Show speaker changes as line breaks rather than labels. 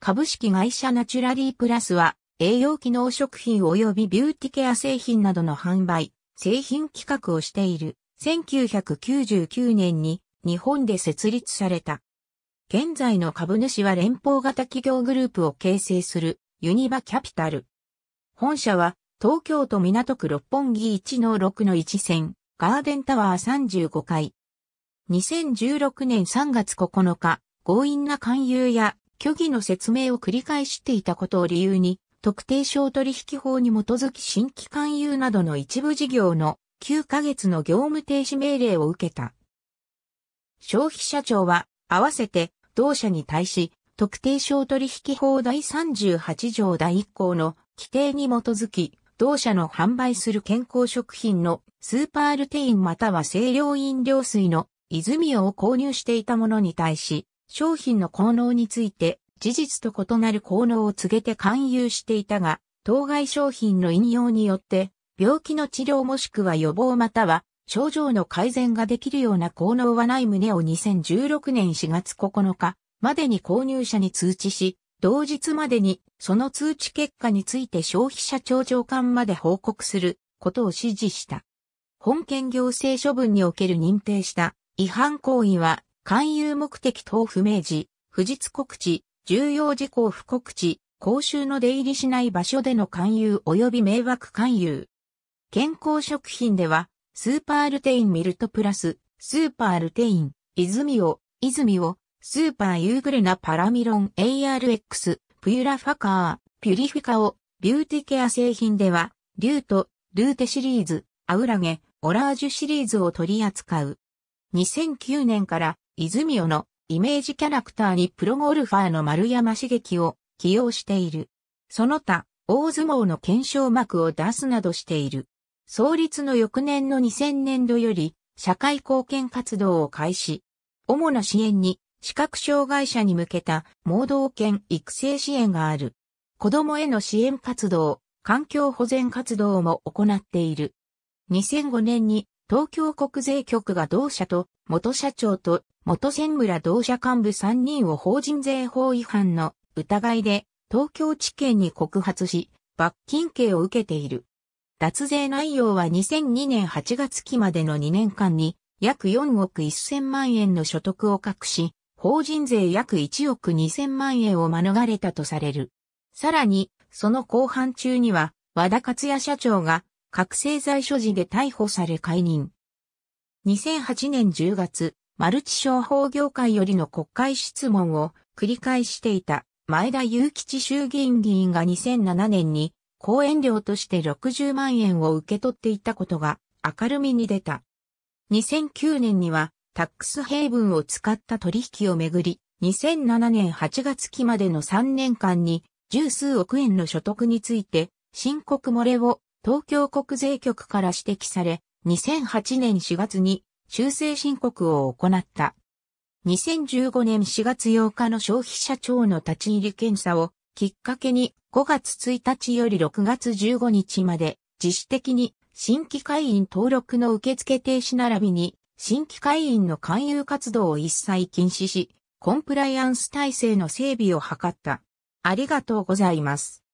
株式会社ナチュラリープラスは、栄養機能食品及びビューティケア製品などの販売、製品企画をしている、1999年に日本で設立された。現在の株主は連邦型企業グループを形成するユニバキャピタル。本社は東京都港区六本木1の6の1線ガーデンタワー35階。2016年3月9日、強引な勧誘や虚偽の説明を繰り返していたことを理由に、特定商取引法に基づき新規勧誘などの一部事業の9ヶ月の業務停止命令を受けた。消費者庁は、合わせて同社に対し、特定商取引法第38条第1項の規定に基づき、同社の販売する健康食品のスーパールテインまたは清涼飲料水の泉を購入していたものに対し、商品の効能について事実と異なる効能を告げて勧誘していたが、当該商品の引用によって、病気の治療もしくは予防または症状の改善ができるような効能はない旨を2016年4月9日までに購入者に通知し、同日までにその通知結果について消費者庁長官まで報告することを指示した。本件行政処分における認定した違反行為は勧誘目的等不明時、不実告知、重要事項不告知、公衆の出入りしない場所での勧誘及び迷惑勧誘。健康食品では、スーパールテインミルトプラス、スーパールテイン、泉を、泉を、スーパーユーグレナパラミロン ARX、プユラファカー、ピュリフィカを、ビューティケア製品では、リュート、ルーテシリーズ、アウラゲ、オラージュシリーズを取り扱う。2009年から泉尾のイメージキャラクターにプロゴルファーの丸山茂樹を起用している。その他、大相撲の検証幕を出すなどしている。創立の翌年の2000年度より、社会貢献活動を開始。主な支援に、視覚障害者に向けた、盲導犬育成支援がある。子供への支援活動、環境保全活動も行っている。2005年に東京国税局が同社と元社長と元専村同社幹部3人を法人税法違反の疑いで東京地検に告発し、罰金刑を受けている。脱税内容は2002年8月期までの2年間に約4億1000万円の所得を隠し、法人税約1億2000万円を免れたとされる。さらに、その後半中には、和田克也社長が覚醒剤所持で逮捕され解任。2008年10月、マルチ商法業界よりの国会質問を繰り返していた前田祐吉衆議院議員が2007年に講演料として60万円を受け取っていたことが明るみに出た。2009年にはタックスヘイブンを使った取引をめぐり、2007年8月期までの3年間に十数億円の所得について申告漏れを東京国税局から指摘され、2008年4月に修正申告を行った。2015年4月8日の消費者庁の立ち入り検査をきっかけに5月1日より6月15日まで自主的に新規会員登録の受付停止並びに新規会員の勧誘活動を一切禁止し、コンプライアンス体制の整備を図った。ありがとうございます。